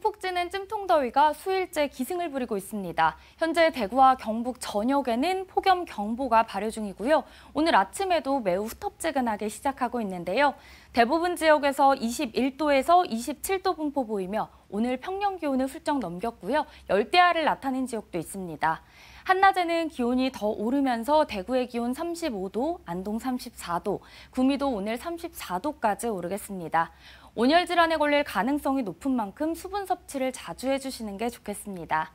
푹푹 찌는 찜통더위가 수일째 기승을 부리고 있습니다. 현재 대구와 경북 전역에는 폭염 경보가 발효 중이고요. 오늘 아침에도 매우 후텁지근하게 시작하고 있는데요. 대부분 지역에서 21도에서 27도 분포 보이며 오늘 평년 기온을 훌쩍 넘겼고요. 열대야를 나타낸 지역도 있습니다. 한낮에는 기온이 더 오르면서 대구의 기온 35도, 안동 34도, 구미도 오늘 34도까지 오르겠습니다. 온열 질환에 걸릴 가능성이 높은 만큼 수분 섭취를 자주 해주시는 게 좋겠습니다.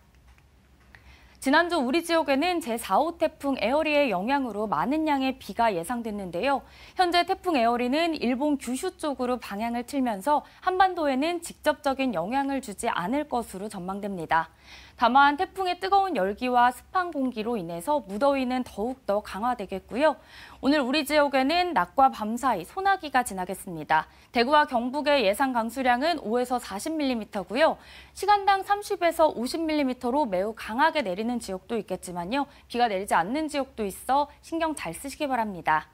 지난주 우리 지역에는 제4호 태풍 에어리의 영향으로 많은 양의 비가 예상됐는데요. 현재 태풍 에어리는 일본 규슈 쪽으로 방향을 틀면서 한반도에는 직접적인 영향을 주지 않을 것으로 전망됩니다. 다만 태풍의 뜨거운 열기와 습한 공기로 인해서 무더위는 더욱더 강화되겠고요. 오늘 우리 지역에는 낮과 밤 사이 소나기가 지나겠습니다. 대구와 경북의 예상 강수량은 5에서 40mm고요. 시간당 30에서 50mm로 매우 강하게 내리는 내리는 지역도 있겠지만요. 비가 내리지 않는 지역도 있어 신경 잘 쓰시기 바랍니다.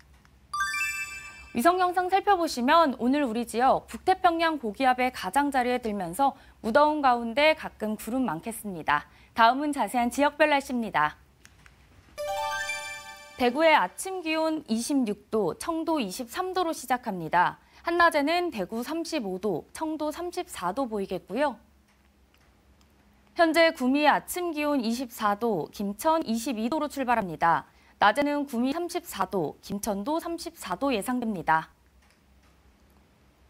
위성 영상 살펴보시면 오늘 우리 지역 북태평양 고기압의 가장자리에 들면서 무더운 가운데 가끔 구름 많겠습니다. 다음은 자세한 지역별 날씨입니다. 대구의 아침 기온 26도, 청도 23도로 시작합니다. 한낮에는 대구 35도, 청도 34도 보이겠고요. 현재 구미 아침 기온 24도, 김천 22도로 출발합니다. 낮에는 구미 34도, 김천도 34도 예상됩니다.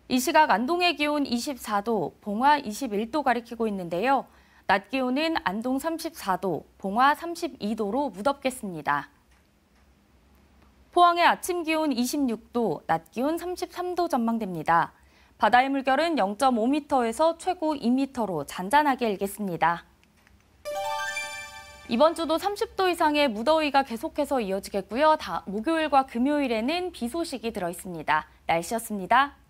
이 시각 안동의 기온 24도, 봉화 21도 가리키고 있는데요. 낮 기온은 안동 34도, 봉화 32도로 무덥겠습니다. 포항의 아침 기온 26도, 낮 기온 33도 전망됩니다. 바다의 물결은 0.5m에서 최고 2m로 잔잔하게 일겠습니다. 이번 주도 30도 이상의 무더위가 계속해서 이어지겠고요. 다, 목요일과 금요일에는 비 소식이 들어 있습니다. 날씨였습니다.